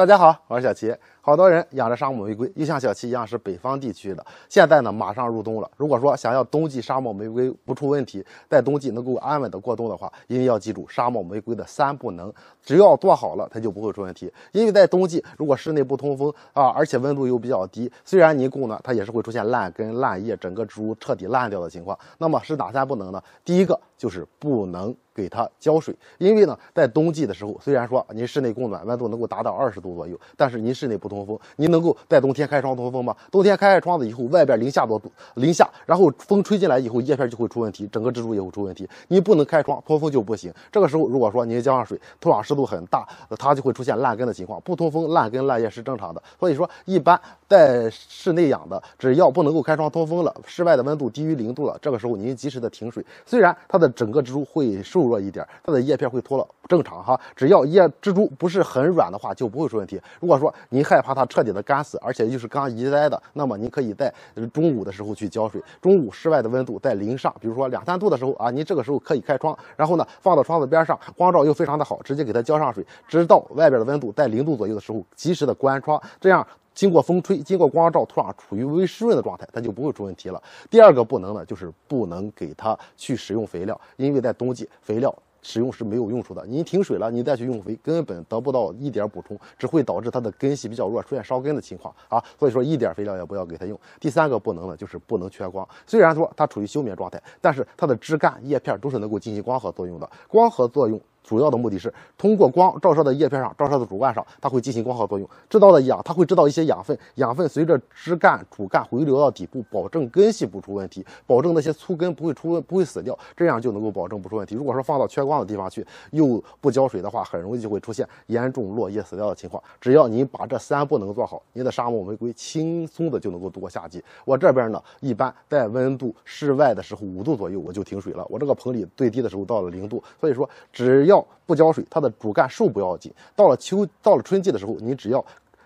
大家好，我是小齐。好多人养着沙漠玫瑰，又像小齐一样是北方地区的。现在呢，马上入冬了。如果说想要冬季沙漠玫瑰不出问题，在冬季能够安稳的过冬的话，一定要记住沙漠玫瑰的三不能。只要做好了，它就不会出问题。因为在冬季，如果室内不通风啊，而且温度又比较低，虽然泥固呢，它也是会出现烂根、烂叶，整个植物彻底烂掉的情况。那么是哪三不能呢？第一个就是不能。给它浇水，因为呢，在冬季的时候，虽然说您室内供暖温度能够达到二十度左右，但是您室内不通风，您能够在冬天开窗通风吗？冬天开开窗子以后，外边零下多度，零下，然后风吹进来以后，叶片就会出问题，整个植株也会出问题。您不能开窗通风就不行。这个时候如果说您浇上水，土壤湿度很大，它就会出现烂根的情况。不通风，烂根烂叶是正常的。所以说，一般在室内养的，只要不能够开窗通风了，室外的温度低于零度了，这个时候您及时的停水，虽然它的整个植株会收。瘦弱一点，它的叶片会脱落，正常哈。只要叶蜘蛛不是很软的话，就不会出问题。如果说您害怕它彻底的干死，而且又是刚移栽的，那么您可以在中午的时候去浇水。中午室外的温度在零上，比如说两三度的时候啊，您这个时候可以开窗，然后呢放到窗子边上，光照又非常的好，直接给它浇上水，直到外边的温度在零度左右的时候，及时的关窗，这样。经过风吹，经过光照，土壤处于微湿润的状态，它就不会出问题了。第二个不能呢，就是不能给它去使用肥料，因为在冬季肥料使用是没有用处的。您停水了，你再去用肥，根本得不到一点补充，只会导致它的根系比较弱，出现烧根的情况啊。所以说，一点肥料也不要给它用。第三个不能呢，就是不能缺光。虽然说它处于休眠状态，但是它的枝干、叶片都是能够进行光合作用的。光合作用。主要的目的是通过光照射的叶片上，照射的主干上，它会进行光合作用，制造的氧，它会制造一些养分，养分随着枝干、主干回流到底部，保证根系不出问题，保证那些粗根不会出不会死掉，这样就能够保证不出问题。如果说放到缺光的地方去，又不浇水的话，很容易就会出现严重落叶死掉的情况。只要您把这三步能做好，您的沙漠玫瑰轻松的就能够度过夏季。我这边呢，一般在温度室外的时候五度左右我就停水了，我这个棚里最低的时候到了零度，所以说只要。要不浇水，它的主干瘦不要紧。到了秋，到了春季的时候，你只要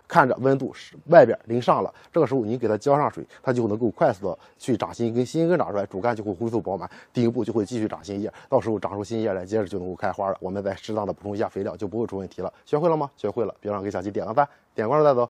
看着温度是外边零上了，这个时候你给它浇上水，它就能够快速的去长新根、新根长出来，主干就会恢复饱满，顶部就会继续长新叶，到时候长出新叶来，接着就能够开花了。我们再适当的补充一下肥料，就不会出问题了。学会了吗？学会了，别忘给小七点个赞、点关注再走。